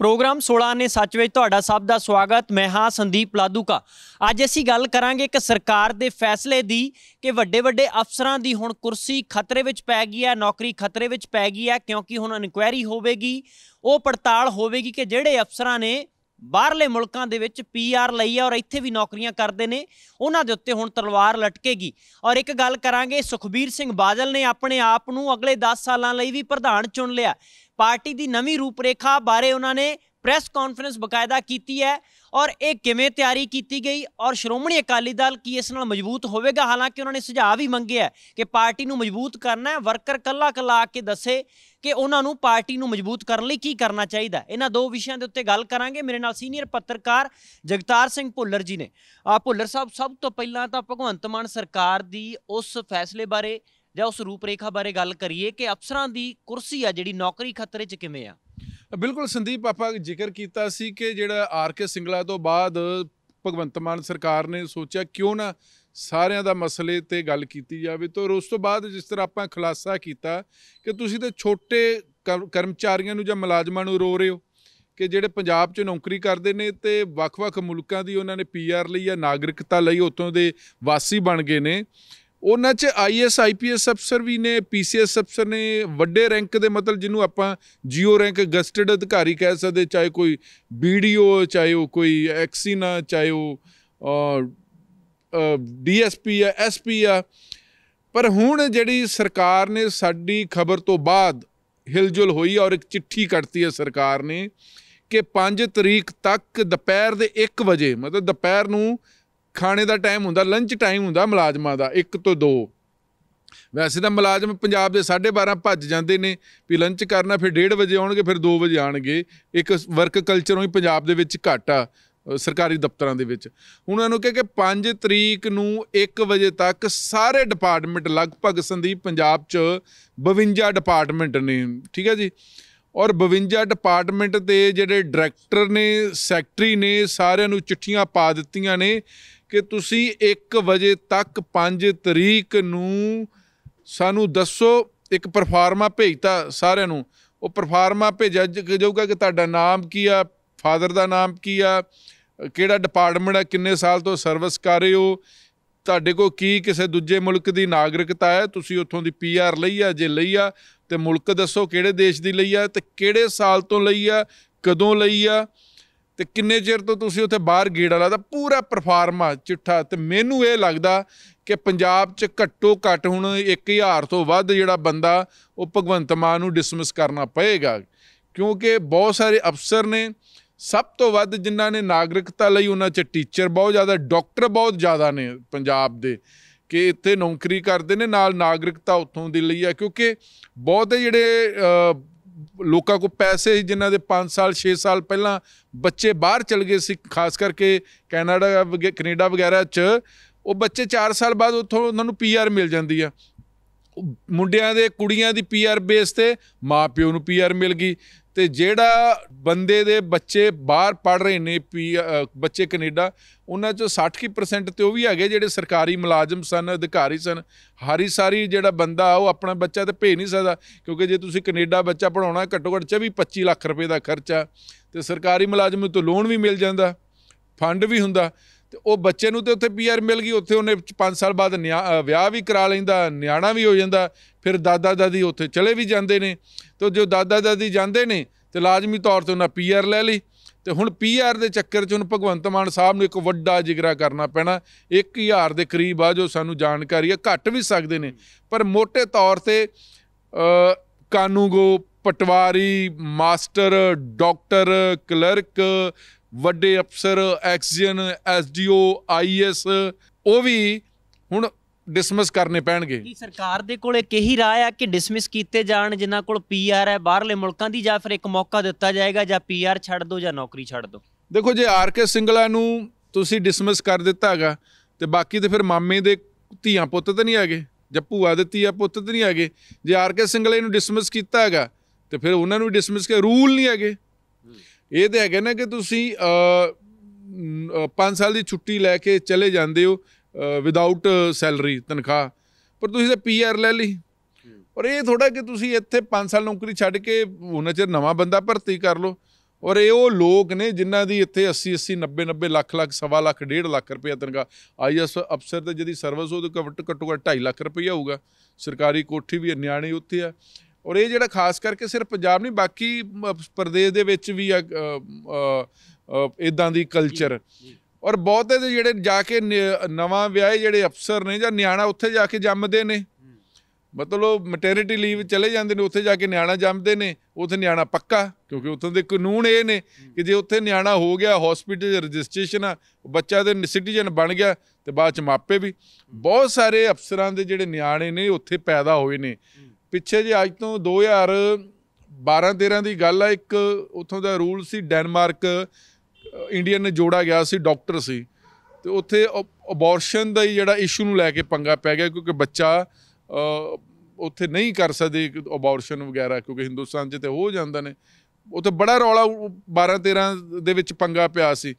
programme 16 ਨੇ ਸੱਚ ਵਿੱਚ ਤੁਹਾਡਾ ਸਭ ਦਾ ਸਵਾਗਤ ਮੈਂ ਹਾਂ ਸੰਦੀਪ ਲਾਦੂਕਾ ਅੱਜ ਅਸੀਂ ਗੱਲ ਕਰਾਂਗੇ ਇੱਕ ਸਰਕਾਰ ਦੇ ਫੈਸਲੇ ਦੀ ਕਿ ਵੱਡੇ ਵੱਡੇ ਅਫਸਰਾਂ ਦੀ ਹੁਣ ਕੁਰਸੀ ਖਤਰੇ ਵਿੱਚ ਪੈ ਗਈ ਹੈ ਨੌਕਰੀ ਖਤਰੇ ਵਿੱਚ ਪੈ ਗਈ ਹੈ ਕਿਉਂਕਿ ਹੁਣ ਇਨਕੁਆਇਰੀ ਹੋਵੇਗੀ ਉਹ ਪੜਤਾਲ ਹੋਵੇਗੀ ਕਿ ਜਿਹੜੇ ਅਫਸਰਾਂ ਨੇ ਬਾਹਰਲੇ ਮੁਲਕਾਂ ਦੇ ਵਿੱਚ ਪੀਆਰ ਲਈ ਹੈ ਔਰ ਇੱਥੇ ਵੀ ਨੌਕਰੀਆਂ ਕਰਦੇ ਨੇ ਉਹਨਾਂ ਦੇ ਉੱਤੇ ਹੁਣ ਤਲਵਾਰ ਲਟਕੇਗੀ ਔਰ ਇੱਕ ਗੱਲ ਕਰਾਂਗੇ ਸੁਖਬੀਰ ਸਿੰਘ ਬਾਦਲ ਨੇ ਆਪਣੇ ਆਪ ਨੂੰ ਅਗਲੇ 10 ਸਾਲਾਂ ਲਈ ਵੀ ਪ੍ਰਧਾਨ ਚੁਣ ਲਿਆ ਪਾਰਟੀ ਦੀ ਨਵੀਂ ਰੂਪਰੇਖਾ ਬਾਰੇ ਉਹਨਾਂ ਨੇ ਪ੍ਰੈਸ ਕਾਨਫਰੰਸ ਬਕਾਇਦਾ ਕੀਤੀ ਹੈ ਔਰ ਇਹ ਕਿਵੇਂ ਤਿਆਰੀ ਕੀਤੀ ਗਈ ਔਰ ਸ਼੍ਰੋਮਣੀ ਅਕਾਲੀ ਦਲ ਕੀ ਇਸ ਨਾਲ ਮਜ਼ਬੂਤ ਹੋਵੇਗਾ ਹਾਲਾਂਕਿ ਉਹਨਾਂ ਨੇ ਸੁਝਾਅ ਵੀ ਮੰਗਿਆ ਕਿ ਪਾਰਟੀ ਨੂੰ ਮਜ਼ਬੂਤ ਕਰਨਾ ਹੈ ਵਰਕਰ ਕੱਲਾ ਕੱਲਾ ਆ ਕੇ ਦੱਸੇ ਕਿ ਉਹਨਾਂ ਨੂੰ ਪਾਰਟੀ ਨੂੰ ਮਜ਼ਬੂਤ ਕਰਨ ਲਈ ਕੀ ਕਰਨਾ ਚਾਹੀਦਾ ਇਹਨਾਂ ਦੋ ਵਿਸ਼ਿਆਂ ਦੇ ਉੱਤੇ ਗੱਲ ਕਰਾਂਗੇ ਮੇਰੇ ਨਾਲ ਸੀਨੀਅਰ ਪੱਤਰਕਾਰ ਜਗਤਾਰ ਸਿੰਘ ਭੁੱਲਰ ਜੀ ਨੇ ਆ ਭੁੱਲਰ ਸਾਹਿਬ ਸਭ ਤੋਂ ਪਹਿਲਾਂ ਤਾਂ ਭਗਵੰਤ ਮਾਨ ਸਰਕਾਰ ਦੀ ਉਸ ਫੈਸਲੇ ਬਾਰੇ ਜਾਂ ਉਸ ਰੂਪਰੇਖਾ ਬਾਰੇ ਗੱਲ ਕਰੀਏ ਕਿ ਅਫਸਰਾਂ ਦੀ ਕੁਰਸੀ ਆ ਜਿਹੜੀ ਨੌਕਰੀ ਖਤਰੇ 'ਚ ਕਿਵੇਂ ਆ ਬਿਲਕੁਲ ਸੰਦੀਪ ਆਪਾ ਜ਼ਿਕਰ ਕੀਤਾ ਸੀ ਕਿ ਜਿਹੜਾ ਆਰ ਕੇ ਸਿੰਗਲਾ ਤੋਂ ਬਾਅਦ ਭਗਵੰਤ ਮਾਨ ਸਰਕਾਰ ਨੇ ਸੋਚਿਆ ਕਿਉਂ ਨਾ ਸਾਰਿਆਂ ਦਾ ਮਸਲੇ ਤੇ ਗੱਲ ਕੀਤੀ ਜਾਵੇ ਤੋਂ ਉਸ ਤੋਂ ਬਾਅਦ ਜਿਸ ਤਰ੍ਹਾਂ ਆਪਾਂ ਖੁਲਾਸਾ ਕੀਤਾ ਕਿ ਤੁਸੀਂ ਤੇ ਛੋਟੇ ਕਰਮਚਾਰੀਆਂ ਨੂੰ ਜਾਂ ਮੁਲਾਜ਼ਮਾਂ ਨੂੰ ਰੋ ਰਹੇ ਹੋ ਕਿ ਜਿਹੜੇ ਪੰਜਾਬ 'ਚ ਨੌਕਰੀ ਕਰਦੇ ਨੇ ਤੇ ਵੱਖ-ਵੱਖ ਮੁਲਕਾਂ ਦੀ ਉਹਨਾਂ ਨੇ ਪੀਆਰ ਲਈ ਜਾਂ ਨਾਗਰਿਕਤਾ ਲਈ ਉਤੋਂ ਦੇ ਵਾਸੀ ਬਣ ਗਏ ਨੇ ਉਹਨਾਂ 'ਚ ਆਈਐਸ ਆਈਪੀਐਸ ਅਫਸਰ ਵੀ ਨੇ ਪੀਸੀਐਸ ਅਫਸਰ ਨੇ ਵੱਡੇ ਰੈਂਕ ਦੇ ਮਤਲਬ ਜਿਹਨੂੰ ਆਪਾਂ ਜੀਓ ਰੈਂਕ ਗਸਟਡ ਅਧਿਕਾਰੀ ਕਹਿ ਸਕਦੇ ਚਾਹੇ ਕੋਈ ਬੀਡੀਓ ਚਾਹੇ ਉਹ ਕੋਈ ਐਕਸੀਨਾ ਚਾਹੇ ਉਹ ਡੀਐਸਪੀ ਆ ਐਸਪੀ ਆ ਪਰ ਹੁਣ ਜਿਹੜੀ ਸਰਕਾਰ ਨੇ ਸਾਡੀ ਖਬਰ ਤੋਂ ਬਾਅਦ ਹਿਲਜੁਲ ਹੋਈ ਔਰ ਇੱਕ ਚਿੱਠੀ ਕੱਢਤੀ ਹੈ ਸਰਕਾਰ ਨੇ ਕਿ 5 ਤਰੀਕ ਤੱਕ ਦੁਪਹਿਰ ਦੇ 1 ਵਜੇ ਮਤਲਬ ਦੁਪਹਿਰ ਨੂੰ ਖਾਣੇ ਦਾ ਟਾਈਮ ਹੁੰਦਾ ਲੰਚ ਟਾਈਮ ਹੁੰਦਾ ਮੁਲਾਜ਼ਮਾਂ ਦਾ 1 ਤੋਂ 2 ਵੈਸੇ ਤਾਂ ਮੁਲਾਜ਼ਮ ਪੰਜਾਬ ਦੇ 12:30 ਭੱਜ ਜਾਂਦੇ ਨੇ ਵੀ ਲੰਚ ਕਰਨਾ ਫਿਰ 1:30 ਵਜੇ ਆਉਣਗੇ ਫਿਰ 2 ਵਜੇ ਆਣਗੇ ਇੱਕ ਵਰਕ ਕਲਚਰ ਹੋਈ ਪੰਜਾਬ ਦੇ ਵਿੱਚ ਘਟ ਆ ਸਰਕਾਰੀ ਦਫ਼ਤਰਾਂ ਦੇ ਵਿੱਚ ਹੁਣ ਉਹਨਾਂ ਨੂੰ ਕਿ 5 ਤਰੀਕ ਨੂੰ 1 ਵਜੇ ਤੱਕ ਸਾਰੇ ਡਿਪਾਰਟਮੈਂਟ ਲਗਭਗ ਸੰਦੀਪ ਪੰਜਾਬ 'ਚ 52 ਡਿਪਾਰਟਮੈਂਟ ਨੇ ਠੀਕ ਹੈ ਜੀ ਔਰ 52 ਡਿਪਾਰਟਮੈਂਟ ਦੇ ਜਿਹੜੇ ਡਾਇਰੈਕਟਰ ਨੇ ਸੈਕਟਰੀ ਨੇ ਸਾਰਿਆਂ ਨੂੰ ਚਿੱਠੀਆਂ ਪਾ ਦਿੱਤੀਆਂ ਨੇ ਕਿ ਤੁਸੀਂ 1 ਵਜੇ ਤੱਕ 5 ਤਰੀਕ ਨੂੰ ਸਾਨੂੰ ਦੱਸੋ ਇੱਕ ਪਰਫਾਰਮਾ ਭੇਜਤਾ ਸਾਰਿਆਂ ਨੂੰ ਉਹ ਪਰਫਾਰਮਾ ਭੇਜਿਆ ਜਾਊਗਾ ਕਿ ਤੁਹਾਡਾ ਨਾਮ ਕੀ ਆ ਫਾਦਰ ਦਾ ਨਾਮ ਕੀ ਆ ਕਿਹੜਾ ਡਿਪਾਰਟਮੈਂਟ ਆ ਕਿੰਨੇ ਸਾਲ ਤੋਂ ਸਰਵਿਸ ਕਰ ਰਹੇ ਹੋ ਤੁਹਾਡੇ ਕੋਲ ਕੀ ਕਿਸੇ ਦੂਜੇ ਮੁਲਕ ਦੀ ਨਾਗਰਿਕਤਾ ਹੈ ਤੁਸੀਂ ਉੱਥੋਂ ਦੀ ਪੀਆਰ ਲਈ ਆ ਜੇ ਲਈ ਆ ਤੇ ਮੁਲਕ ਦੱਸੋ ਕਿਹੜੇ ਦੇਸ਼ ਦੀ ਲਈ ਆ ਤੇ ਕਿਹੜੇ ਸਾਲ ਤੋਂ ਲਈ ਆ ਕਦੋਂ ਲਈ ਆ ਤੇ ਕਿੰਨੇ ਚਿਰ ਤੋਂ ਤੁਸੀਂ ਉੱਥੇ ਬਾਹਰ ਗੇੜਾ ਲਾਦਾ ਪੂਰਾ ਪਰਫਾਰਮਾ ਚਿੱਠਾ ਤੇ ਮੈਨੂੰ ਇਹ ਲੱਗਦਾ ਕਿ ਪੰਜਾਬ 'ਚ ਘੱਟੋ ਘੱਟ ਹੁਣ 1000 ਤੋਂ ਵੱਧ ਜਿਹੜਾ ਬੰਦਾ ਉਹ ਭਗਵੰਤ ਮਾਨ ਨੂੰ ਡਿਸਮਿਸ ਕਰਨਾ ਪਏਗਾ ਕਿਉਂਕਿ ਬਹੁਤ ਸਾਰੇ ਅਫਸਰ ਨੇ ਸਭ ਤੋਂ ਵੱਧ ਜਿਨ੍ਹਾਂ ਨੇ ਨਾਗਰਿਕਤਾ ਲਈ ਉਹਨਾਂ 'ਚ ਟੀਚਰ ਬਹੁਤ ਜ਼ਿਆਦਾ ਡਾਕਟਰ ਬਹੁਤ ਜ਼ਿਆਦਾ ਨੇ ਪੰਜਾਬ ਦੇ ਕਿ ਇੱਥੇ ਨੌਕਰੀ ਕਰਦੇ ਨੇ ਨਾਲ ਨਾਗਰਿਕਤਾ ਉੱਥੋਂ ਦੀ ਲਈ ਆ ਕਿਉਂਕਿ ਬਹੁਤੇ ਜਿਹੜੇ ਲੋਕਾਂ ਕੋ ਪੈਸੇ ਜਿਨ੍ਹਾਂ ਦੇ 5 ਸਾਲ 6 ਸਾਲ ਪਹਿਲਾਂ ਬੱਚੇ ਬਾਹਰ ਚਲ ਗਏ ਸੀ ਖਾਸ ਕਰਕੇ ਕੈਨੇਡਾ ਕੈਨੇਡਾ ਵਗੈਰਾ 'ਚ ਉਹ ਬੱਚੇ 4 ਸਾਲ ਬਾਅਦ ਉੱਥੋਂ ਉਹਨਾਂ ਨੂੰ ਪੀਆਰ ਮਿਲ ਜਾਂਦੀ ਆ ਮੁੰਡਿਆਂ ਦੇ ਕੁੜੀਆਂ ਦੀ ਪੀਆਰ ਬੇਸ ਤੇ ਮਾਪਿਓ ਨੂੰ ਪੀਆਰ ਮਿਲ ਗਈ ਤੇ ਜਿਹੜਾ ਬੰਦੇ ਦੇ ਬੱਚੇ ਬਾਹਰ ਪੜ ਰਹੇ ਨੇ ਪੀ ਬੱਚੇ ਕੈਨੇਡਾ ਉਹਨਾਂ ਚੋਂ 60% ਤੇ ਉਹ ਵੀ ਹੈਗੇ ਜਿਹੜੇ ਸਰਕਾਰੀ ਮੁਲਾਜ਼ਮ ਸਨ ਅਧਿਕਾਰੀ ਸਨ ਹਾਰੀ ਸਾਰੀ ਜਿਹੜਾ ਬੰਦਾ ਉਹ ਆਪਣਾ ਬੱਚਾ ਤੇ ਭੇਜ ਨਹੀਂ ਸਕਦਾ ਕਿਉਂਕਿ ਜੇ ਤੁਸੀਂ ਕੈਨੇਡਾ ਬੱਚਾ ਪੜਾਉਣਾ ਘੱਟੋ ਘੱਟ 24 25 ਲੱਖ ਰੁਪਏ ਦਾ ਖਰਚਾ ਤੇ ਸਰਕਾਰੀ ਮੁਲਾਜ਼ਮ ਨੂੰ ਤੋਂ ਲੋਨ ਵੀ ਮਿਲ ਜਾਂਦਾ ਫੰਡ ਵੀ ਹੁੰਦਾ ਤੇ ਉਹ ਬੱਚੇ ਨੂੰ ਤੇ ਉੱਥੇ ਪੀਆਰ ਮਿਲ ਗਈ ਉੱਥੇ ਉਹਨੇ 5 ਸਾਲ ਬਾਅਦ ਵਿਆਹ ਵੀ ਕਰਾ ਲੈਂਦਾ ਨਿਆਣਾ ਵੀ ਹੋ ਜਾਂਦਾ ਫਿਰ ਦਾਦਾ ਦਾਦੀ ਉੱਥੇ ਚਲੇ ਵੀ ਜਾਂਦੇ ਨੇ ਤੇ ਜੋ ਦਾਦਾ ਦਾਦੀ ਜਾਂਦੇ ਨੇ ਤੇ ਲਾਜ਼ਮੀ ਤੌਰ ਤੇ ਉਹਨਾਂ ਪੀਆਰ ਲੈ ਲਈ ਤੇ ਹੁਣ ਪੀਆਰ ਦੇ ਚੱਕਰ 'ਚ ਹੁਣ ਭਗਵੰਤ ਮਾਨ ਸਾਹਿਬ ਨੂੰ ਇੱਕ ਵੱਡਾ ਜਿਗਰਾ ਕਰਨਾ ਪੈਣਾ 1000 ਦੇ ਕਰੀਬ ਆ ਜੋ ਸਾਨੂੰ ਜਾਣਕਾਰੀ ਆ ਘੱਟ ਵੀ ਸਕਦੇ ਨੇ ਪਰ ਮੋٹے ਤੌਰ ਤੇ ਕਾਨੂੰਗੋ ਪਟਵਾਰੀ ਮਾਸਟਰ ਡਾਕਟਰ ਕਲਰਕ ਵੱਡੇ ਅਫਸਰ ਐਕਸੀਅਨ ਐਸਡੀਓ ਆਈਐਸ ਉਹ ਵੀ ਹੁਣ ਡਿਸਮਿਸ ਕਰਨੇ ਪੈਣਗੇ ਕੀ ਸਰਕਾਰ ਦੇ ਕੋਲ ਇੱਕ ਹੀ ਰਾਹ ਆ ਕਿ ਡਿਸਮਿਸ ਕੀਤੇ ਜਾਣ ਜਿਨ੍ਹਾਂ ਕੋਲ ਪੀਆਰ ਹੈ ਬਾਹਰਲੇ ਮੁਲਕਾਂ ਦੀ ਜਾਂ ਫਿਰ ਇੱਕ ਮੌਕਾ ਦਿੱਤਾ ਜਾਏਗਾ ਜਾਂ ਪੀਆਰ ਛੱਡ ਦਿਓ ਜਾਂ ਨੌਕਰੀ ਛੱਡ ਦਿਓ ਦੇਖੋ ਜੇ ਆਰ ਕੇ ਸਿੰਗਲਾ ਨੂੰ ਤੁਸੀਂ ਡਿਸਮਿਸ ਕਰ ਦਿੱਤਾ ਹੈਗਾ ਤੇ ਬਾਕੀ ਤੇ ਫਿਰ ਮਾਮੇ ਦੇ ਧੀਆਂ ਪੁੱਤ ਤਾਂ ਨਹੀਂ ਆਗੇ ਜਾਂ ਭੂਆ ਦੇ ਆ ਪੁੱਤ ਤਾਂ ਨਹੀਂ ਆਗੇ ਜੇ ਆਰ ਕੇ ਸਿੰਗਲੇ ਨੂੰ ਡਿਸਮਿਸ ਕੀਤਾ ਹੈਗਾ ਤੇ ਫਿਰ ਉਹਨਾਂ ਨੂੰ ਡਿਸਮਿਸ ਕੇ ਰੂਲ ਨਹੀਂ ਹੈਗੇ ਇਹ ਤੇ ਹੈਗਾ ਨਾ ਕਿ ਤੁਸੀਂ 5 ਸਾਲ ਦੀ ਛੁੱਟੀ ਲੈ ਕੇ ਚਲੇ ਜਾਂਦੇ ਹੋ ਵਿਦਆਊਟ ਸੈਲਰੀ ਤਨਖਾਹ ਪਰ ਤੁਸੀਂ ਤਾਂ ਪੀਆਰ ਲੈ ਲਈ ਔਰ ਇਹ ਥੋੜਾ ਕਿ ਤੁਸੀਂ ਇੱਥੇ 5 ਸਾਲ ਨੌਕਰੀ ਛੱਡ ਕੇ ਉਹਨਾਂ ਚਿਰ ਨਵਾਂ ਬੰਦਾ ਭਰਤੀ ਕਰ ਲਓ ਔਰ ਇਹ ਉਹ ਲੋਕ ਨੇ ਜਿਨ੍ਹਾਂ ਦੀ ਇੱਥੇ 80 80 90 90 ਲੱਖ ਲੱਖ ਸਵਾ ਲੱਖ ਡੇਢ ਲੱਖ ਰੁਪਏ ਤਨਖਾਹ ਆਈਐਸ ਅਫਸਰ ਤੇ ਜਿਹਦੀ ਸਰਵਿਸ ਉਹ ਘੱਟੋ ਘੱਟ 2.5 ਲੱਖ ਰੁਪਏ ਹੋਊਗਾ ਸਰਕਾਰੀ ਕੋਠੀ ਵੀ ਨਿਆਣੀ ਉੱਥੇ ਆ ਔਰ ਇਹ ਜਿਹੜਾ ਖਾਸ ਕਰਕੇ ਸਿਰਫ ਪੰਜਾਬ ਨਹੀਂ ਬਾਕੀ ਪ੍ਰਦੇਸ਼ ਦੇ ਵਿੱਚ ਵੀ ਆ ਇਦਾਂ ਦੀ ਕਲਚਰ ਔਰ ਬਹੁਤੇ ਦੇ ਜਿਹੜੇ ਜਾ ਕੇ ਨਵਾਂ ਵਿਆਹੇ ਜਿਹੜੇ ਅਫਸਰ ਨੇ ਜਾਂ ਨਿਆਣਾ ਉੱਥੇ ਜਾ ਕੇ ਜੰਮਦੇ ਨੇ ਮਤਲਬ ਮੈਟਰਨਿਟੀ ਲੀਵ ਚਲੇ ਜਾਂਦੇ ਨੇ ਉੱਥੇ ਜਾ ਕੇ ਨਿਆਣਾ ਜੰਮਦੇ ਨੇ ਉੱਥੇ ਨਿਆਣਾ ਪੱਕਾ ਕਿਉਂਕਿ ਉੱਥੋਂ ਦੇ ਕਾਨੂੰਨ ਇਹ ਨੇ ਕਿ ਜੇ ਉੱਥੇ ਨਿਆਣਾ ਹੋ ਗਿਆ ਹਸਪੀਟਲ ਰਜਿਸਟ੍ਰੇਸ਼ਨ ਆ ਬੱਚਾ ਦੇ ਸਿਟੀਜ਼ਨ ਬਣ ਗਿਆ ਤੇ ਬਾਅਦ 'ਚ ਮਾਪੇ ਵੀ ਬਹੁਤ ਸਾਰੇ ਅਫਸਰਾਂ ਦੇ ਜਿਹੜੇ ਨਿਆਣੇ ਨੇ ਉੱਥੇ ਪੈਦਾ ਹੋਏ ਨੇ ਪਿੱਛੇ ਜੇ ਅੱਜ ਤੋਂ 2012-13 ਦੀ ਗੱਲ ਆ ਇੱਕ ਉੱਥੋਂ ਦਾ ਰੂਲ ਸੀ ਡੈਨਮਾਰਕ ਇੰਡੀਅਨ ਨੇ ਜੋੜਾ ਗਿਆ ਸੀ ਡਾਕਟਰ ਸੀ ਤੇ ਉੱਥੇ ਅਬੋਰਸ਼ਨ ਦਾ ਹੀ ਜਿਹੜਾ ਇਸ਼ੂ ਨੂੰ ਲੈ ਕੇ ਪੰਗਾ ਪੈ ਗਿਆ ਕਿਉਂਕਿ ਬੱਚਾ ਉੱਥੇ ਨਹੀਂ ਕਰ ਸਕਦੇ ਅਬੋਰਸ਼ਨ ਵਗੈਰਾ ਕਿਉਂਕਿ ਹਿੰਦੁਸਤਾਨ 'ਚ ਤੇ ਹੋ ਜਾਂਦਾ ਨੇ ਉੱਥੇ ਬੜਾ ਰੌਲਾ 12 13 ਦੇ ਵਿੱਚ ਪੰਗਾ ਪਿਆ ਸੀ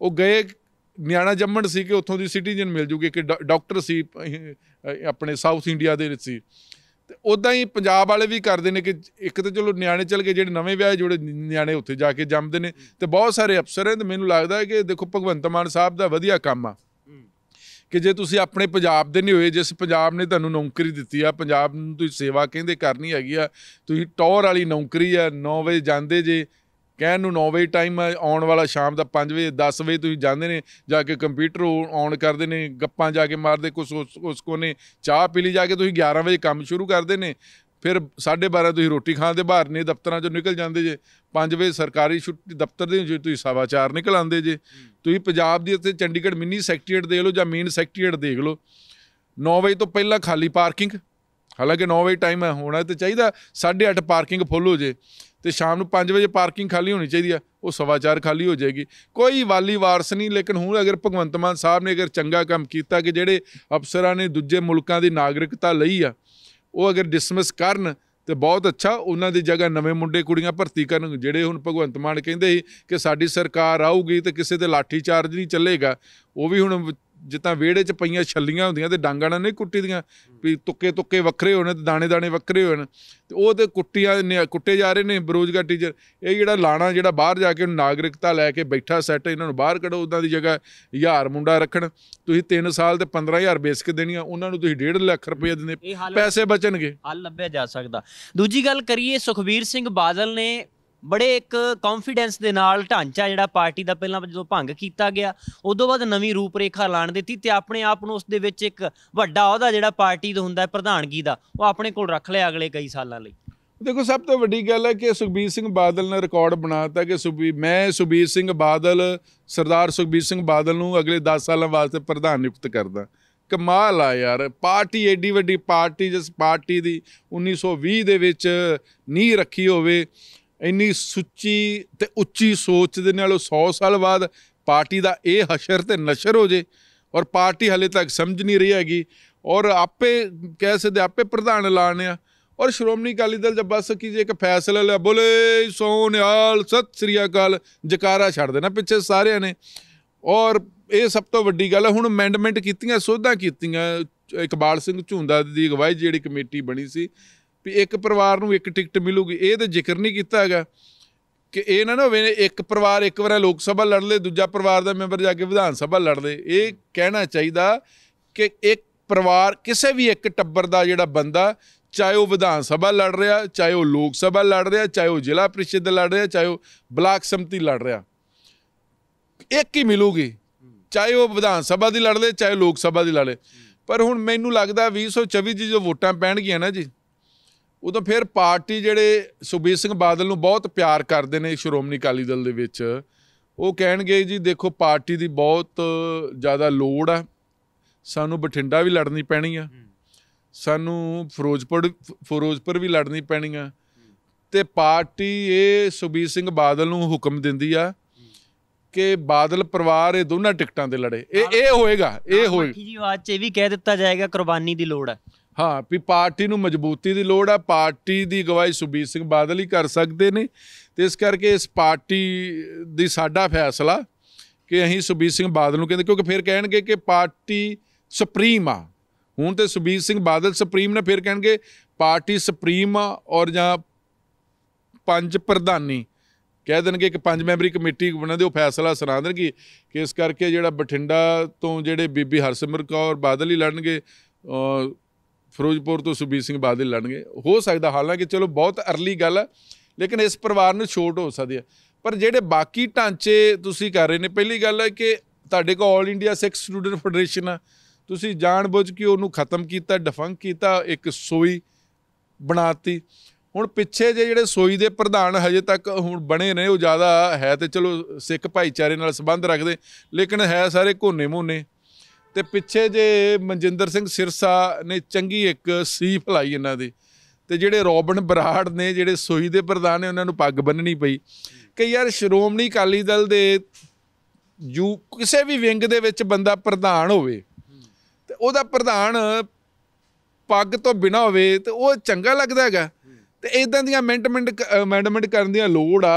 ਉਹ ਗਏ ਨਿਆਣਾ ਜੰਮਣ ਸੀ ਕਿ ਉੱਥੋਂ ਦੀ ਸਿਟੀਜ਼ਨ ਮਿਲ ਜੂਗੀ ਕਿ ਡਾਕਟਰ ਸੀ ਆਪਣੇ ਸਾਊਥ ਇੰਡੀਆ ਦੇ ਵਿੱਚ ਸੀ ਤੇ ਉਦਾਂ ਹੀ ਪੰਜਾਬ ਵਾਲੇ ਵੀ ਕਰਦੇ ਨੇ ਕਿ ਇੱਕ ਤਾਂ ਚਲੋ ਨਿਆਣੇ ਚਲ ਗਏ ਜਿਹੜੇ ਨਵੇਂ ਵਿਆਹ ਜੁੜੇ ਨਿਆਣੇ ਉੱਥੇ ਜਾ ਕੇ ਜੰਮਦੇ ਨੇ ਤੇ ਬਹੁਤ ਸਾਰੇ ਅਫਸਰ ਹਨ ਤੇ ਮੈਨੂੰ ਲੱਗਦਾ ਹੈ ਕਿ ਦੇਖੋ ਭਗਵੰਤ ਮਾਨ ਸਾਹਿਬ ਦਾ ਵਧੀਆ ਕੰਮ ਆ ਕਿ ਜੇ ਤੁਸੀਂ ਆਪਣੇ ਪੰਜਾਬ ਦੇ ਨਹੀਂ ਹੋਏ ਜਿਸ ਪੰਜਾਬ ਨੇ ਤੁਹਾਨੂੰ ਨੌਕਰੀ ਦਿੱਤੀ ਆ ਪੰਜਾਬ ਨੂੰ ਤੁਸੀਂ ਸੇਵਾ ਕਹਿੰਦੇ ਕਰਨੀ ਹੈਗੀ ਆ ਤੁਸੀਂ ਟੌਰ ਵਾਲੀ ਨੌਕਰੀ ਆ 9 ਵਜੇ ਜਾਂਦੇ ਜੇ ਕਹਿਣ ਨੂੰ 9 ਵਜੇ ਟਾਈਮ ਆਉਣ ਵਾਲਾ ਸ਼ਾਮ ਦਾ 5 ਵਜੇ 10 ਵਜੇ ਤੁਸੀਂ ਜਾਂਦੇ ਨੇ ਜਾ ਕੇ ਕੰਪਿਊਟਰ ਆਨ ਕਰਦੇ ਨੇ ਗੱਪਾਂ ਜਾ ਕੇ ਮਾਰਦੇ ਕੁਸ ਉਸ ਕੋਨੇ ਚਾਹ ਪੀ ਲਈ ਜਾ ਕੇ ਤੁਸੀਂ 11 ਵਜੇ ਕੰਮ ਸ਼ੁਰੂ ਕਰਦੇ ਨੇ ਫਿਰ 12:30 ਤੁਸੀਂ ਰੋਟੀ ਖਾਣ ਦੇ ਬਾਹਰ ਨੇ ਦਫ਼ਤਰਾਂ ਚੋਂ ਨਿਕਲ ਜਾਂਦੇ ਜੇ 5 ਵਜੇ ਸਰਕਾਰੀ ਛੁੱਟੀ ਦਫ਼ਤਰ ਦੇ ਜੇ ਤੁਸੀਂ ਸਵਾ 4 ਨਿਕਲ ਆਂਦੇ ਜੇ ਤੁਸੀਂ ਪੰਜਾਬ ਦੀ ਇੱਥੇ ਚੰਡੀਗੜ੍ਹ ਮਿੰਨੀ ਸੈਕਟਰੀਏਟ ਦੇਖ ਲਓ ਜਾਂ ਮੇਨ ਸੈਕਟਰੀਏਟ ਦੇਖ ਲਓ 9 ਵਜੇ ਤੋਂ ਪਹਿਲਾਂ ਖਾਲੀ ਪਾਰਕਿੰਗ ਹਾਲਾਂਕਿ 9 ਵਜੇ ਟਾਈਮ ਹੈ ਹੋਣਾ ਤੇ ਚਾਹੀਦਾ 8:30 ਪਾਰਕਿੰਗ ਫੁੱਲ ਹੋ ਜੇ ਤੇ ਸ਼ਾਮ ਨੂੰ 5 ਵਜੇ ਪਾਰਕਿੰਗ ਖਾਲੀ ਹੋਣੀ ਚਾਹੀਦੀ ਆ ਉਹ ਸਵਾ ਚਾਰ ਖਾਲੀ ਹੋ ਜਾਏਗੀ ਕੋਈ ਵਾਲੀ ਵਾਰਸ ਨਹੀਂ ਲੇਕਿਨ ਹੁਣ ਅਗਰ ਭਗਵੰਤ ਮਾਨ ਸਾਹਿਬ ਨੇ ਅਗਰ ਚੰਗਾ ਕੰਮ ਕੀਤਾ ਕਿ ਜਿਹੜੇ ਅਫਸਰਾਂ ਨੇ ਦੂਜੇ ਮੁਲਕਾਂ ਦੀ ਨਾਗਰਿਕਤਾ ਲਈ ਆ ਉਹ ਅਗਰ ਡਿਸਮਿਸ ਕਰਨ ਤੇ ਬਹੁਤ ਅੱਛਾ ਉਹਨਾਂ ਦੀ ਜਗ੍ਹਾ ਨਵੇਂ ਮੁੰਡੇ ਕੁੜੀਆਂ ਭਰਤੀ ਕਰਨ ਜਿਹੜੇ ਹੁਣ ਭਗਵੰਤ ਮਾਨ ਕਹਿੰਦੇ ਸੀ ਕਿ ਸਾਡੀ ਸਰਕਾਰ ਆਊਗੀ ਤੇ ਕਿਸੇ ਤੇ ਲਾਠੀ ਚਾਰਜ ਨਹੀਂ ਚੱਲੇਗਾ ਉਹ ਵੀ ਹੁਣ ਜਿੱਦਾਂ ਵੇੜੇ 'ਚ ਪਈਆਂ ਛੱਲੀਆਂ ਹੁੰਦੀਆਂ ਤੇ ਡਾਂਗਾਂ ਨਾਲ ਨਹੀਂ ਕੁੱਟੀਆਂ ਵੀ ਤੁੱਕੇ ਤੁੱਕੇ ਵੱਖਰੇ ਹੋਣੇ ਤੇ ਦਾਣੇ ਦਾਣੇ ਵੱਖਰੇ ਹੋਣ ਤੇ ਉਹ ਤੇ ਕੁੱਟੀਆਂ ਕੁੱਟੇ ਜਾ ਰਹੇ ਨੇ ਬਰੋਜ਼ਗਾਰ ਟੀਚਰ ਇਹ ਜਿਹੜਾ ਲਾਣਾ ਜਿਹੜਾ ਬਾਹਰ ਜਾ ਕੇ ਨਾਗਰਿਕਤਾ ਲੈ ਕੇ ਬੈਠਾ ਸੈੱਟ ਇਹਨਾਂ ਨੂੰ ਬਾਹਰ ਕਢੋ ਉਦਾਂ ਦੀ ਜਗ੍ਹਾ ਹਜ਼ਾਰ ਮੁੰਡਾ ਰੱਖਣ ਤੁਸੀਂ 3 ਸਾਲ ਤੇ 15000 ਬੇਸਿਕ ਦੇਣੀਆਂ ਉਹਨਾਂ ਨੂੰ ਤੁਸੀਂ 1.5 ਲੱਖ ਰੁਪਏ ਦਿੰਦੇ ਪੈਸੇ ਬਚਣਗੇ ਹੱਲ ਲੱਭਿਆ ਜਾ ਸਕਦਾ ਦੂਜੀ ਗੱਲ ਕਰੀਏ ਸੁਖਵੀਰ ਸਿੰਘ ਬਾਦਲ ਨੇ ਬੜੇ ਇੱਕ ਕੌਨਫੀਡੈਂਸ ਦੇ ਨਾਲ ਢਾਂਚਾ ਜਿਹੜਾ ਪਾਰਟੀ ਦਾ ਪਹਿਲਾਂ ਜਦੋਂ ਭੰਗ ਕੀਤਾ ਗਿਆ ਉਦੋਂ ਬਾਅਦ ਨਵੀਂ ਰੂਪਰੇਖਾ ਲਾਣ ਦਿੱਤੀ ਤੇ ਆਪਣੇ ਆਪ ਨੂੰ ਉਸ ਦੇ ਵਿੱਚ ਇੱਕ ਵੱਡਾ ਉਹਦਾ ਜਿਹੜਾ ਪਾਰਟੀ ਦਾ ਹੁੰਦਾ ਹੈ ਪ੍ਰਧਾਨਗੀ ਦਾ ਉਹ ਆਪਣੇ ਕੋਲ ਰੱਖ ਲਿਆ ਅਗਲੇ ਕਈ ਸਾਲਾਂ ਲਈ ਦੇਖੋ ਸਭ ਤੋਂ ਵੱਡੀ ਗੱਲ ਹੈ ਕਿ ਸੁਖਬੀਰ ਸਿੰਘ ਬਾਦਲ ਨੇ ਰਿਕਾਰਡ ਬਣਾਤਾ ਕਿ ਸੁਬੀ ਮੈਂ ਸੁਖਬੀਰ ਸਿੰਘ ਬਾਦਲ ਸਰਦਾਰ ਸੁਖਬੀਰ ਸਿੰਘ ਬਾਦਲ ਨੂੰ ਅਗਲੇ 10 ਸਾਲਾਂ ਵਾਸਤੇ ਪ੍ਰਧਾਨ ਨਿਯੁਕਤ ਕਰਦਾ ਕਮਾਲ ਆ ਯਾਰ ਪਾਰਟੀ ਐਡੀ ਵੱਡੀ ਪਾਰਟੀ ਜਿਸ ਪਾਰਟੀ ਦੀ 1920 ਦੇ ਵਿੱਚ ਨੀਂਹ ਰੱਖੀ ਹੋਵੇ ਇੰਨੀ ਸੁੱਚੀ ਤੇ ਉੱਚੀ ਸੋਚ ਦੇ ਨਾਲ 100 ਸਾਲ ਬਾਅਦ ਪਾਰਟੀ ਦਾ ਇਹ ਹਸ਼ਰ ਤੇ ਨਸ਼ਰ ਹੋ ਜੇ ਔਰ ਪਾਰਟੀ ਹਲੇ ਤੱਕ ਸਮਝ ਨਹੀਂ ਰਹੀ ਹੈਗੀ ਔਰ ਆਪੇ ਕਹਿ ਸਕਦੇ ਆਪੇ ਪ੍ਰਧਾਨ ਲਾਣੇ ਆ ਔਰ ਸ਼੍ਰੋਮਣੀ ਅਕਾਲੀ ਦਲ ਜਬ ਬਸ ਕੀ ਜੇ ਇੱਕ ਫੈਸਲਾ ਲਿਆ ਬੋਲੇ ਸੋਨਿਆਲ ਸਤਿ ਸ੍ਰੀ ਅਕਾਲ ਜਕਾਰਾ ਛੱਡ ਦੇਣਾ ਪਿੱਛੇ ਸਾਰਿਆਂ ਨੇ ਔਰ ਇਹ ਸਭ ਤੋਂ ਵੱਡੀ ਗੱਲ ਹੁਣ ਅਮੈਂਡਮੈਂਟ ਕੀਤੀਆਂ ਸੋਧਾਂ ਕੀਤੀਆਂ ਇਕਬਾਲ ਸਿੰਘ ਝੁੰਦਾ ਦੀ ਅਗਵਾਈ ਜਿਹੜੀ ਕਮੇਟੀ ਬਣੀ ਸੀ ਵੀ ਇੱਕ ਪਰਿਵਾਰ ਨੂੰ ਇੱਕ ਟਿਕਟ ਮਿਲੂਗੀ ਇਹ ਤੇ ਜ਼ਿਕਰ ਨਹੀਂ ਕੀਤਾ ਹੈਗਾ ਕਿ ਇਹ ਨਾ ਨਾ ਹੋਵੇ ਇੱਕ ਪਰਿਵਾਰ ਇੱਕ ਵਾਰ ਲੋਕ ਸਭਾ ਲੜ ਲੇ ਦੂਜਾ ਪਰਿਵਾਰ ਦਾ ਮੈਂਬਰ ਜਾ ਕੇ ਵਿਧਾਨ ਸਭਾ ਲੜ ਲੇ ਇਹ ਕਹਿਣਾ ਚਾਹੀਦਾ ਕਿ ਇੱਕ ਪਰਿਵਾਰ ਕਿਸੇ ਵੀ ਇੱਕ ਟੱਬਰ ਦਾ ਜਿਹੜਾ ਬੰਦਾ ਚਾਹੇ ਉਹ ਵਿਧਾਨ ਸਭਾ ਲੜ ਰਿਹਾ ਚਾਹੇ ਉਹ ਲੋਕ ਸਭਾ ਲੜ ਰਿਹਾ ਚਾਹੇ ਉਹ ਜ਼ਿਲ੍ਹਾ ਪ੍ਰੀਸ਼ਦ ਲੜ ਰਿਹਾ ਚਾਹੇ ਉਹ ਬਲਾਕ ਸੰਮਤੀ ਲੜ ਰਿਹਾ ਇੱਕ ਹੀ ਮਿਲੂਗੀ ਚਾਹੇ ਉਹ ਵਿਧਾਨ ਸਭਾ ਦੀ ਲੜ ਲੇ ਚਾਹੇ ਲੋਕ ਸਭਾ ਦੀ ਲੜ ਲੇ ਪਰ ਹੁਣ ਮੈਨੂੰ ਲੱਗਦਾ 2024 ਜੀ ਜੋ ਵੋਟਾਂ ਪੈਣਗੀਆਂ ਨਾ ਜੀ ਉਦੋਂ ਫਿਰ ਪਾਰਟੀ ਜਿਹੜੇ ਸੁਬੀਰ ਸਿੰਘ ਬਾਦਲ ਨੂੰ ਬਹੁਤ ਪਿਆਰ ਕਰਦੇ ਨੇ ਸ਼੍ਰੋਮਣੀ ਅਕਾਲੀ ਦਲ ਦੇ ਵਿੱਚ ਉਹ ਕਹਿਣਗੇ ਜੀ ਦੇਖੋ ਪਾਰਟੀ ਦੀ ਬਹੁਤ ਜ਼ਿਆਦਾ ਲੋੜ ਆ ਸਾਨੂੰ ਬਠਿੰਡਾ ਵੀ ਲੜਨੀ ਪੈਣੀ ਆ ਸਾਨੂੰ ਫਿਰੋਜ਼ਪੁਰ ਫਿਰੋਜ਼ਪੁਰ ਵੀ ਲੜਨੀ ਪੈਣੀ ਆ ਤੇ ਪਾਰਟੀ ਇਹ ਸੁਬੀਰ ਸਿੰਘ ਬਾਦਲ ਨੂੰ ਹੁਕਮ ਦਿੰਦੀ ਆ ਕਿ ਬਾਦਲ ਪਰਿਵਾਰ ਇਹ ਦੋਨਾਂ ਟਿਕਟਾਂ ਤੇ ਲੜੇ ਇਹ ਇਹ ਹੋਏਗਾ ਇਹ ਹੋਏਗਾ ਜੀ ਆਵਾਜ਼ 'ਚ ਇਹ ਵੀ ਕਹਿ ਦਿੱਤਾ ਜਾਏਗਾ ਕੁਰਬਾਨੀ ਦੀ ਲੋੜ ਹੈ ਹਾਂ ਵੀ ਪਾਰਟੀ ਨੂੰ ਮਜ਼ਬੂਤੀ ਦੀ ਲੋੜ ਆ ਪਾਰਟੀ ਦੀ ਗਵਾਹੀ ਸੁਬੀਰ ਸਿੰਘ ਬਾਦਲ ਹੀ ਕਰ ਸਕਦੇ ਨੇ ਤੇ ਇਸ ਕਰਕੇ ਇਸ ਪਾਰਟੀ ਦੀ ਸਾਡਾ ਫੈਸਲਾ ਕਿ ਅਸੀਂ ਸੁਬੀਰ ਸਿੰਘ ਬਾਦਲ ਨੂੰ ਕਹਿੰਦੇ ਕਿਉਂਕਿ ਫਿਰ ਕਹਿਣਗੇ ਕਿ ਪਾਰਟੀ ਸੁਪਰੀਮ ਆ ਹੁਣ ਤੇ ਸੁਬੀਰ ਸਿੰਘ ਬਾਦਲ ਸੁਪਰੀਮ ਨੇ ਫਿਰ ਕਹਿਣਗੇ ਪਾਰਟੀ ਸੁਪਰੀਮ ਆ ਔਰ ਜਾਂ ਪੰਜ ਪ੍ਰਧਾਨੀ ਕਹਿ ਦੇਣਗੇ ਕਿ ਪੰਜ ਮੈਂਬਰੀ ਕਮੇਟੀ ਬਣਾ ਦਿਓ ਫੈਸਲਾ ਸੁਣਾ ਦੇਣਗੇ ਕਿ ਇਸ ਕਰਕੇ ਜਿਹੜਾ ਬਠਿੰਡਾ ਤੋਂ ਜਿਹੜੇ ਬੀਬੀ ਹਰਸਿਮਰ ਕੌਰ ਬਾਦਲ ਹੀ ਲੜਨਗੇ ਫਿਰੋਜ਼ਪੁਰ ਤੋਂ ਸੁਬੀਰ ਸਿੰਘ ਬਾਦਲ ਲੜਨਗੇ ਹੋ ਸਕਦਾ ਹਾਲਾਂਕਿ ਚਲੋ ਬਹੁਤ ਅਰਲੀ ਗੱਲ ਹੈ ਲੇਕਿਨ ਇਸ ਪਰਿਵਾਰ ਨੂੰ ਛੋਟ ਹੋ ਸਕਦੀ ਹੈ ਪਰ ਜਿਹੜੇ ਬਾਕੀ ਢਾਂਚੇ ਤੁਸੀਂ ਕਰ ਰਹੇ ਨੇ ਪਹਿਲੀ ਗੱਲ ਹੈ ਕਿ ਤੁਹਾਡੇ ਕੋਲ 올 ਇੰਡੀਆ ਸਿੱਖ ਸਟੂਡੈਂਟ ਫੈਡਰੇਸ਼ਨ ਆ ਤੁਸੀਂ ਜਾਣਬੁੱਝ ਕੇ ਉਹਨੂੰ ਖਤਮ ਕੀਤਾ ਡਿਫੰਕ ਕੀਤਾ ਇੱਕ ਸੋਈ ਬਣਾਤੀ ਹੁਣ ਪਿੱਛੇ ਜੇ ਜਿਹੜੇ ਸੋਈ ਦੇ ਪ੍ਰਧਾਨ ਹਜੇ ਤੱਕ ਹੁਣ ਬਣੇ ਨੇ ਉਹ ਜ਼ਿਆਦਾ ਹੈ ਤੇ ਚਲੋ ਸਿੱਖ ਭਾਈਚਾਰੇ ਨਾਲ ਸੰਬੰਧ ਰੱਖਦੇ ਲੇਕਿਨ ਹੈ ਸਾਰੇ ਘੋਨੇ ਮੋਨੇ ਤੇ ਪਿੱਛੇ ਜੇ ਮਨਜਿੰਦਰ ਸਿੰਘ ਸਿਰਸਾ ਨੇ ਚੰਗੀ ਇੱਕ ਸੀ ਫਲਾਈ ਇਹਨਾਂ ਦੀ ਤੇ ਜਿਹੜੇ ਰੋਬਨ ਬਰਾੜ ਨੇ ਜਿਹੜੇ ਸੋਈ ਦੇ ਪ੍ਰਧਾਨ ਨੇ ਉਹਨਾਂ ਨੂੰ ਪੱਗ ਬੰਨਣੀ ਪਈ ਕਿ ਯਾਰ ਸ਼੍ਰੋਮਣੀ ਅਕਾਲੀ ਦਲ ਦੇ ਜੂ ਕਿਸੇ ਵੀ ਵਿੰਗ ਦੇ ਵਿੱਚ ਬੰਦਾ ਪ੍ਰਧਾਨ ਹੋਵੇ ਤੇ ਉਹਦਾ ਪ੍ਰਧਾਨ ਪੱਗ ਤੋਂ ਬਿਨਾ ਹੋਵੇ ਤੇ ਉਹ ਚੰਗਾ ਲੱਗਦਾ ਹੈਗਾ ਤੇ ਇਦਾਂ ਦੀਆਂ ਅਮੈਂਡਮੈਂਟ ਅਮੈਂਡਮੈਂਟ ਕਰਨ ਦੀਆਂ ਲੋੜ ਆ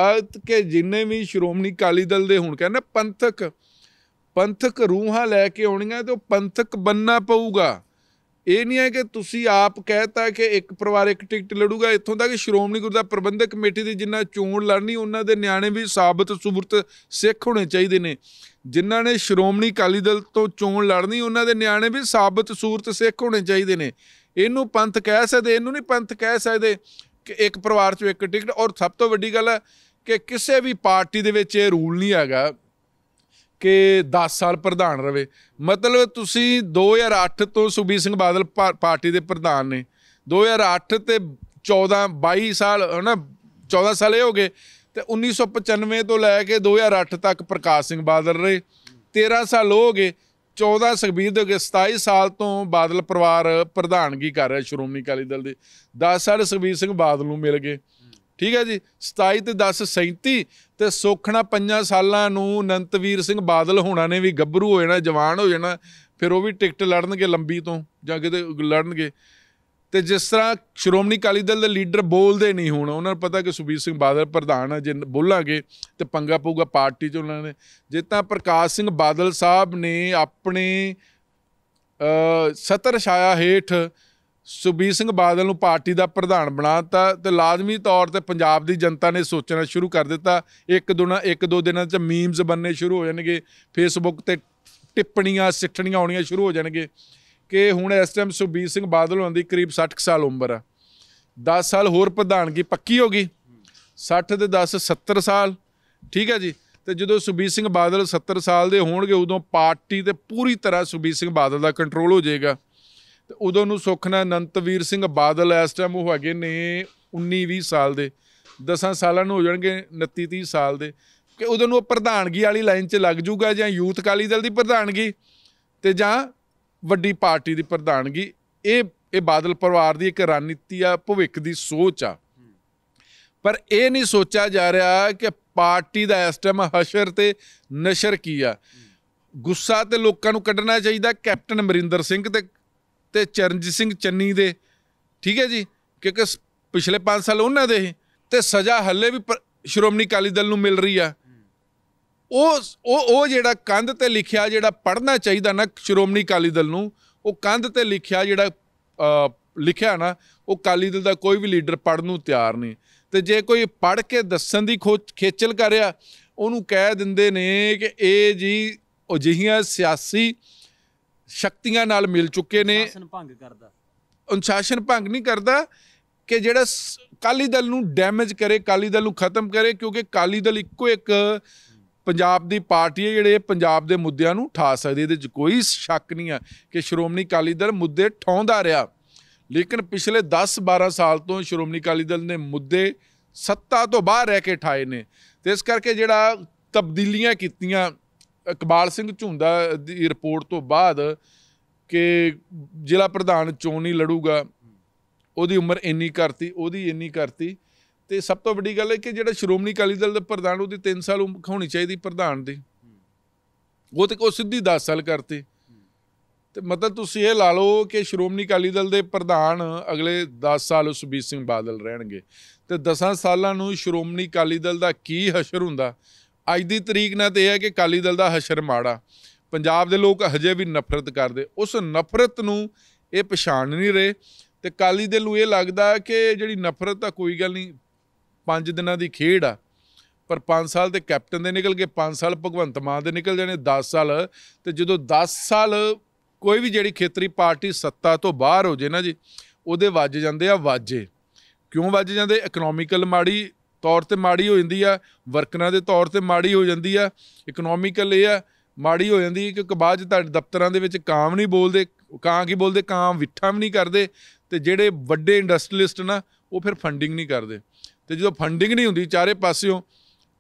ਕਿ ਜਿੰਨੇ ਵੀ ਸ਼੍ਰੋਮਣੀ ਅਕਾਲੀ ਦਲ ਦੇ ਹੁਣ ਕਹਿੰਦੇ ਪੰਥਕ ਪੰਥਕ ਰੂਹਾਂ ਲੈ ਕੇ ਆਉਣੀਆਂ ਤੇ ਉਹ ਪੰਥਕ ਬੰਨਾ ਪਊਗਾ ਇਹ ਨਹੀਂ ਹੈ ਕਿ ਤੁਸੀਂ ਆਪ ਕਹਿਤਾ ਕਿ ਇੱਕ ਪਰਿਵਾਰ ਇੱਕ ਟਿਕਟ ਲੜੂਗਾ ਇੱਥੋਂ ਤੱਕ ਸ਼੍ਰੋਮਣੀ ਗੁਰਦਾ ਪ੍ਰਬੰਧਕ ਕਮੇਟੀ ਦੀ ਜਿੰਨਾ ਚੋਣ ਲੜਨੀ ਉਹਨਾਂ ਦੇ ਨਿਆਣੇ ਵੀ ਸਾਬਤ ਸੂਰਤ ਸਿੱਖ ਹੋਣੇ ਚਾਹੀਦੇ ਨੇ ਜਿਨ੍ਹਾਂ ਨੇ ਸ਼੍ਰੋਮਣੀ ਅਕਾਲੀ ਦਲ ਤੋਂ ਚੋਣ ਲੜਨੀ ਉਹਨਾਂ ਦੇ ਨਿਆਣੇ ਵੀ ਸਾਬਤ ਸੂਰਤ ਸਿੱਖ ਹੋਣੇ ਚਾਹੀਦੇ ਨੇ ਇਹਨੂੰ ਪੰਥ ਕਹਿ ਸਕਦੇ ਇਹਨੂੰ ਨਹੀਂ ਪੰਥ ਕਹਿ ਸਕਦੇ ਕਿ ਇੱਕ ਪਰਿਵਾਰ 'ਚੋਂ ਇੱਕ ਟਿਕਟ ਔਰ ਸਭ ਤੋਂ ਵੱਡੀ ਗੱਲ ਹੈ ਕਿ ਕਿਸੇ ਵੀ ਪਾਰਟੀ ਦੇ ਵਿੱਚ ਇਹ ਰੂਲ ਨਹੀਂ ਹੈਗਾ ਕਿ 10 ਸਾਲ ਪ੍ਰਧਾਨ ਰਵੇ ਮਤਲਬ ਤੁਸੀਂ 2008 ਤੋਂ ਸੁਬੀ ਸਿੰਘ ਬਾਦਲ ਪਾਰਟੀ ਦੇ ਪ੍ਰਧਾਨ ਨੇ 2008 ਤੇ 14 22 ਸਾਲ ਹਨਾ 14 ਸਾਲ ਹੋ ਗਏ ਤੇ 1995 ਤੋਂ ਲੈ ਕੇ 2008 ਤੱਕ ਪ੍ਰਕਾਸ਼ ਸਿੰਘ ਬਾਦਲ ਰਹੇ 13 ਸਾਲ ਹੋ ਗਏ 14 ਸੁਖਬੀਰ ਦੇ 27 ਸਾਲ ਤੋਂ ਬਾਦਲ ਪਰਿਵਾਰ ਪ੍ਰਧਾਨਗੀ ਕਰ ਰਿਹਾ ਸ਼੍ਰੋਮਣੀ ਅਕਾਲੀ ਦਲ ਦੇ 10 ਸਾਲ ਸੁਖਬੀਰ ਸਿੰਘ ਬਾਦਲ ਨੂੰ ਮਿਲ ਗਏ ਠੀਕ ਹੈ ਜੀ 27 ਤੇ 10 37 ਤੇ ਸੋਖਣਾ ਪੰਜਾਂ ਸਾਲਾਂ ਨੂੰ ਅਨੰਤਵੀਰ ਸਿੰਘ ਬਾਦਲ ਹੋਣਾ ਨੇ ਵੀ ਗੱਭਰੂ ਹੋ ਜਾਣਾ ਜਵਾਨ ਹੋ ਜਾਣਾ ਫਿਰ ਉਹ ਵੀ ਟਿਕਟ ਲੜਨਗੇ ਲੰਬੀ ਤੋਂ ਜਾਂ ਕਿਤੇ ਲੜਨਗੇ ਤੇ ਜਿਸ ਤਰ੍ਹਾਂ ਸ਼੍ਰੋਮਣੀ ਅਕਾਲੀ ਦਲ ਦੇ ਲੀਡਰ ਬੋਲਦੇ ਨਹੀਂ ਹੁਣ ਉਹਨਾਂ ਨੂੰ ਪਤਾ ਕਿ ਸੁਬੀਰ ਸਿੰਘ ਬਾਦਲ ਪ੍ਰਧਾਨ ਹੈ ਜੇ ਬੋਲਾਂਗੇ ਤੇ ਪੰਗਾ ਪਊਗਾ ਪਾਰਟੀ 'ਚ ਉਹਨਾਂ ਨੇ ਜੇ ਤਾਂ ਪ੍ਰਕਾਸ਼ ਸਿੰਘ ਬਾਦਲ ਸਾਹਿਬ ਨੇ ਆਪਣੇ ਸਤਰ ਛਾਇਆ ਹੇਠ ਸੁਬੀਰ ਸਿੰਘ ਬਾਦਲ ਨੂੰ ਪਾਰਟੀ ਦਾ ਪ੍ਰਧਾਨ ਬਣਾਤਾ ਤੇ ਲਾਜ਼ਮੀ ਤੌਰ ਤੇ ਪੰਜਾਬ ਦੀ ਜਨਤਾ ਨੇ ਸੋਚਣਾ ਸ਼ੁਰੂ ਕਰ ਦਿੱਤਾ ਇੱਕ ਦੋਨਾ ਇੱਕ ਦੋ ਦਿਨਾਂ 'ਚ ਮੀਮਸ ਬੰਨੇ ਸ਼ੁਰੂ ਹੋ ਜਾਣਗੇ ਫੇਸਬੁੱਕ ਤੇ ਟਿੱਪਣੀਆਂ ਸਿੱਠਣੀਆਂ ਆਉਣੀਆਂ ਸ਼ੁਰੂ ਹੋ ਜਾਣਗੇ ਕਿ ਹੁਣ ਇਸ ਟਾਈਮ ਸੁਬੀਰ ਸਿੰਘ ਬਾਦਲ ਹੋਣ ਦੀ ਕਰੀਬ 60 ਸਾਲ ਉਮਰ ਆ 10 ਸਾਲ ਹੋਰ ਪ੍ਰਧਾਨਗੀ ਪੱਕੀ ਹੋ ਗਈ 60 ਤੇ 10 70 ਸਾਲ ਠੀਕ ਹੈ ਜੀ ਤੇ ਜਦੋਂ ਸੁਬੀਰ ਸਿੰਘ ਬਾਦਲ 70 ਸਾਲ ਦੇ ਹੋਣਗੇ ਉਦੋਂ ਪਾਰਟੀ ਤੇ ਪੂਰੀ ਤਰ੍ਹਾਂ ਸੁਬੀਰ ਸਿੰਘ ਬਾਦਲ ਦਾ ਕੰਟਰੋਲ ਹੋ ਜਾਏਗਾ ਤੇ ਉਦੋਂ ਨੂੰ ਸੁਖਨਾ ਅਨੰਤਵੀਰ ਸਿੰਘ ਬਾਦਲ ਇਸ ਟਾਈਮ ਉਹ ਹੈਗੇ ਨੇ 19 20 ਸਾਲ ਦੇ 10 ਸਾਲਾਂ ਨੂੰ ਹੋ ਜਾਣਗੇ 29 30 ਸਾਲ ਦੇ ਕਿ ਉਦੋਂ ਨੂੰ ਪ੍ਰਧਾਨਗੀ ਵਾਲੀ ਲਾਈਨ 'ਚ ਲੱਗ ਜੂਗਾ ਜਾਂ ਯੂਥ ਕਾਲੀ ਦਲ ਦੀ ਪ੍ਰਧਾਨਗੀ ਤੇ ਜਾਂ ਵੱਡੀ ਪਾਰਟੀ ਦੀ ਪ੍ਰਧਾਨਗੀ ਇਹ ਇਹ ਬਾਦਲ ਪਰਿਵਾਰ ਦੀ ਇੱਕ ਰਣਨੀਤੀ ਆ ਭਵਿੱਖ ਦੀ ਸੋਚ ਆ ਪਰ ਇਹ ਨਹੀਂ ਸੋਚਿਆ ਜਾ ਰਿਹਾ ਕਿ ਪਾਰਟੀ ਦਾ ਇਸ ਟਾਈਮ ਹਸ਼ਰ ਤੇ ਨਸ਼ਰ ਕੀ ਆ ਗੁੱਸਾ ਤੇ ਲੋਕਾਂ ਨੂੰ ਕੱਢਣਾ ਚਾਹੀਦਾ ਕੈਪਟਨ ਅਮਰਿੰਦਰ ਸਿੰਘ ਤੇ ਤੇ ਚਰਨਜੀਤ ਸਿੰਘ ਚੰਨੀ ਦੇ ਠੀਕ ਹੈ ਜੀ ਕਿਉਂਕਿ ਪਿਛਲੇ 5 ਸਾਲ ਉਹਨਾਂ ਦੇ ਤੇ ਸਜ਼ਾ ਹੱਲੇ ਵੀ ਸ਼੍ਰੋਮਣੀ ਅਕਾਲੀ ਦਲ ਨੂੰ ਮਿਲ ਰਹੀ ਆ ਉਹ ਉਹ ਉਹ ਜਿਹੜਾ ਕੰਧ ਤੇ ਲਿਖਿਆ ਜਿਹੜਾ ਪੜਨਾ ਚਾਹੀਦਾ ਨਾ ਸ਼੍ਰੋਮਣੀ ਅਕਾਲੀ ਦਲ ਨੂੰ ਉਹ ਕੰਧ ਤੇ ਲਿਖਿਆ ਜਿਹੜਾ ਲਿਖਿਆ ਨਾ ਉਹ ਅਕਾਲੀ ਦਲ ਦਾ ਕੋਈ ਵੀ ਲੀਡਰ ਪੜਨ ਨੂੰ ਤਿਆਰ ਨਹੀਂ ਤੇ ਜੇ ਕੋਈ ਪੜ ਕੇ ਦੱਸਣ ਦੀ ਖੇਚਲ ਕਰਿਆ ਉਹਨੂੰ ਕਹਿ ਦਿੰਦੇ ਨੇ ਕਿ ਇਹ ਜੀ ਉਹ ਜਿਹੀਆਂ ਸਿਆਸੀ ਸ਼ਕਤੀਆਂ ਨਾਲ ਮਿਲ ਚੁੱਕੇ ਨੇ ਅਨੁਸ਼ਾਸਨ ਭੰਗ ਕਰਦਾ ਅਨੁਸ਼ਾਸਨ ਭੰਗ ਨਹੀਂ ਕਰਦਾ ਕਿ ਜਿਹੜਾ ਕਾਲੀ ਦਲ ਨੂੰ ਡੈਮੇਜ ਕਰੇ ਕਾਲੀ ਦਲ ਨੂੰ ਖਤਮ ਕਰੇ ਕਿਉਂਕਿ ਕਾਲੀ ਦਲ ਇੱਕੋ ਇੱਕ ਪੰਜਾਬ ਦੀ ਪਾਰਟੀ ਹੈ ਜਿਹੜੇ ਪੰਜਾਬ ਦੇ ਮੁੱਦਿਆਂ ਨੂੰ ਠਾ ਸਕਦੀ ਇਹਦੇ ਵਿੱਚ ਕੋਈ ਸ਼ੱਕ ਨਹੀਂ ਆ ਕਿ ਸ਼੍ਰੋਮਣੀ ਕਾਲੀ ਦਲ ਮੁੱਦੇ ਠਾਉਂਦਾ ਰਿਹਾ ਲੇਕਿਨ ਪਿਛਲੇ 10-12 ਸਾਲ ਤੋਂ ਸ਼੍ਰੋਮਣੀ ਕਾਲੀ ਦਲ ਨੇ ਮੁੱਦੇ ਸੱਤਾ ਤੋਂ ਬਾਹਰ ਰਹਿ ਕੇ ਠਾਏ ਨੇ ਤੇ ਇਸ ਕਰਕੇ ਜਿਹੜਾ ਤਬਦੀਲੀਆਂ ਕੀਤੀਆਂ ਇਕਬਾਲ ਸਿੰਘ ਝੁੰਦਾ ਦੀ ਰਿਪੋਰਟ ਤੋਂ ਬਾਅਦ ਕਿ ਜ਼ਿਲ੍ਹਾ ਪ੍ਰਧਾਨ ਚੋਣ ਨਹੀਂ ਲੜੂਗਾ ਉਹਦੀ ਉਮਰ ਇੰਨੀ ਕਰਤੀ ਉਹਦੀ ਇੰਨੀ ਕਰਤੀ ਤੇ ਸਭ ਤੋਂ ਵੱਡੀ ਗੱਲ ਹੈ ਕਿ ਜਿਹੜਾ ਸ਼੍ਰੋਮਣੀ ਅਕਾਲੀ ਦਲ ਦਾ ਪ੍ਰਧਾਨ ਉਹਦੀ 3 ਸਾਲ ਉਮਰ ਹੋਣੀ ਚਾਹੀਦੀ ਪ੍ਰਧਾਨ ਦੀ ਉਹ ਤੇ ਕੋ ਸਿੱਧੀ 10 ਸਾਲ ਕਰਤੀ ਤੇ ਮਤਲਬ ਤੁਸੀਂ ਇਹ ਲਾ ਲਓ ਕਿ ਸ਼੍ਰੋਮਣੀ ਅਕਾਲੀ ਦਲ ਦੇ ਪ੍ਰਧਾਨ ਅਗਲੇ 10 ਸਾਲ ਸੁਬੀਰ ਸਿੰਘ ਬਾਦਲ ਰਹਿਣਗੇ ਤੇ 10 ਸਾਲਾਂ ਨੂੰ ਸ਼੍ਰੋਮਣੀ ਅਕਾਲੀ ਦਲ ਦਾ ਕੀ ਹਸ਼ਰ ਹੁੰਦਾ ਅੱਜ ਦੀ ਤਰੀਕ ਨਾਲ ਤੇ ਇਹ ਹੈ ਕਿ ਕਾਲੀ ਦਲ ਦਾ ਹਸ਼ਰ ਮਾੜਾ ਪੰਜਾਬ ਦੇ ਲੋਕ ਹਜੇ ਵੀ ਨਫ਼ਰਤ ਕਰਦੇ ਉਸ ਨਫ਼ਰਤ ਨੂੰ ਇਹ ਪਛਾਣ ਨਹੀਂ ਰਹੇ ਤੇ ਕਾਲੀ ਦਲ ਨੂੰ ਇਹ ਲੱਗਦਾ ਕਿ ਜਿਹੜੀ ਨਫ਼ਰਤ ਤਾਂ ਕੋਈ ਗੱਲ ਨਹੀਂ ਪੰਜ ਦਿਨਾਂ ਦੀ ਖੇਡ ਆ ਪਰ 5 ਸਾਲ ਤੇ ਕੈਪਟਨ ਦੇ ਨਿਕਲ ਗਏ 5 ਸਾਲ ਭਗਵੰਤ ਮਾਨ ਦੇ ਨਿਕਲ ਜਾਣੇ 10 ਸਾਲ ਤੇ ਜਦੋਂ 10 ਸਾਲ ਕੋਈ ਵੀ ਜਿਹੜੀ ਖੇਤਰੀ ਪਾਰਟੀ ਸੱਤਾ ਤੋਂ ਬਾਹਰ ਹੋ ਜੇ ਨਾ ਜੀ ਉਹਦੇ ਵੱਜ ਜਾਂਦੇ ਆ ਵਾਜੇ ਕਿਉਂ ਵੱਜ ਜਾਂਦੇ ਇਕਨੋਮਿਕਲ ਮਾੜੀ ਤੌਰ ਤੇ ਮਾੜੀ ਹੋ ਜਾਂਦੀ ਆ ਵਰਕਰਾਂ ਦੇ ਤੌਰ ਤੇ ਮਾੜੀ ਹੋ ਜਾਂਦੀ ਆ ਇਕਨੋਮਿਕਲ ਇਹ ਆ ਮਾੜੀ ਹੋ ਜਾਂਦੀ ਕਿਉਂਕਿ ਬਾਅਦ ਚ ਤੁਹਾਡੇ ਦਫ਼ਤਰਾਂ ਦੇ ਵਿੱਚ ਕਾਮ ਨਹੀਂ ਬੋਲਦੇ ਕਾਂ ਕੀ ਬੋਲਦੇ ਕਾਮ ਵਿਠਾ ਵੀ ਨਹੀਂ ਕਰਦੇ ਤੇ ਜਿਹੜੇ ਵੱਡੇ ਇੰਡਸਟਰੀਲਿਸਟ ਨਾ ਉਹ ਫਿਰ ਫੰਡਿੰਗ ਨਹੀਂ ਕਰਦੇ ਤੇ ਜਦੋਂ ਫੰਡਿੰਗ ਨਹੀਂ ਹੁੰਦੀ ਚਾਰੇ ਪਾਸਿਓਂ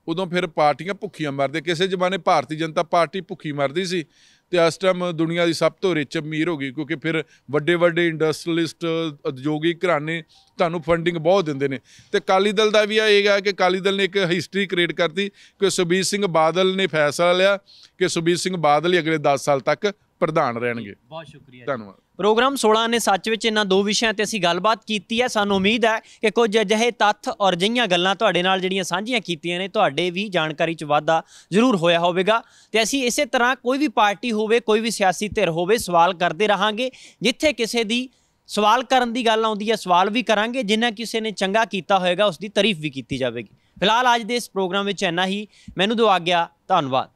ਉਦੋਂ ਫਿਰ ਪਾਰਟੀਆਂ ਭੁੱਖੀਆਂ ਮਰਦੇ ਕਿਸੇ ਜ਼ਮਾਨੇ ਭਾਰਤੀ ਜਨਤਾ ਪਾਰਟੀ ਭੁੱਖੀ ਮਰਦੀ ਸੀ ਤੇ ਇਸ ਟਾਈਮ ਦੁਨੀਆ ਦੀ ਸਭ ਤੋਂ ਰਿਚ ਅਮੀਰ ਹੋ ਗਈ ਕਿਉਂਕਿ ਫਿਰ ਵੱਡੇ ਵੱਡੇ ਇੰਡਸਟਰੀਅਲਿਸਟ ਉਦਯੋਗਿਕ ਘਰਾਣੇ ਤੁਹਾਨੂੰ ਫੰਡਿੰਗ ਬਹੁਤ ਦਿੰਦੇ ਨੇ ਤੇ ਕਾਲੀ ਦਲ ਦਾ ਵੀ ਆ ਇਹ ਹੈ ਕਿ ਕਾਲੀ ਦਲ ਨੇ ਇੱਕ ਹਿਸਟਰੀ ਕ੍ਰੀਏਟ ਕਰਤੀ ਕਿ ਸੁਬੀਰ ਸਿੰਘ ਬਾਦਲ ਨੇ ਫੈਸਲਾ ਲਿਆ ਕਿ ਸੁਬੀਰ ਸਿੰਘ ਬਾਦਲ ਹੀ ਅਗਲੇ 10 ਸਾਲ ਤੱਕ ਪ੍ਰਧਾਨ ਰਹਿਣਗੇ ਬਹੁਤ ਸ਼ੁਕਰੀਆ ਧੰਨਵਾਦ ਪ੍ਰੋਗਰਾਮ 16 ਨੇ ਸੱਚ ਵਿੱਚ ਇਹਨਾਂ ਦੋ ਵਿਸ਼ਿਆਂ ਤੇ ਅਸੀਂ ਗੱਲਬਾਤ ਕੀਤੀ ਹੈ ਸਾਨੂੰ ਉਮੀਦ ਹੈ ਕਿ ਕੁਝ ਅਜਿਹੇ ਤੱਥ ਔਰ ਜਈਆਂ ਗੱਲਾਂ ਤੁਹਾਡੇ ਨਾਲ ਜਿਹੜੀਆਂ ਸਾਂਝੀਆਂ ਕੀਤੀਆਂ ਨੇ ਤੁਹਾਡੇ ਵੀ ਜਾਣਕਾਰੀ 'ਚ ਵਾਧਾ ਜ਼ਰੂਰ ਹੋਇਆ ਹੋਵੇਗਾ ਤੇ ਅਸੀਂ ਇਸੇ ਤਰ੍ਹਾਂ ਕੋਈ ਵੀ ਪਾਰਟੀ ਹੋਵੇ ਕੋਈ ਵੀ ਸਿਆਸੀ ਧਿਰ ਹੋਵੇ ਸਵਾਲ ਕਰਦੇ ਰਹਾਂਗੇ ਜਿੱਥੇ ਕਿਸੇ ਦੀ ਸਵਾਲ ਕਰਨ ਦੀ ਗੱਲ ਆਉਂਦੀ ਹੈ ਸਵਾਲ ਵੀ ਕਰਾਂਗੇ ਜਿੰਨਾ ਕਿਸੇ ਨੇ ਚੰਗਾ ਕੀਤਾ ਹੋਵੇਗਾ ਉਸ ਦੀ ਤਾਰੀਫ ਵੀ ਕੀਤੀ ਜਾਵੇਗੀ ਫਿਲਹਾਲ ਅੱਜ ਦੇ ਇਸ ਪ੍ਰੋਗਰਾਮ ਵਿੱਚ ਇੰਨਾ ਹੀ ਮੈਨੂੰ ਦਿਵਾ ਗਿਆ ਧੰਨਵਾਦ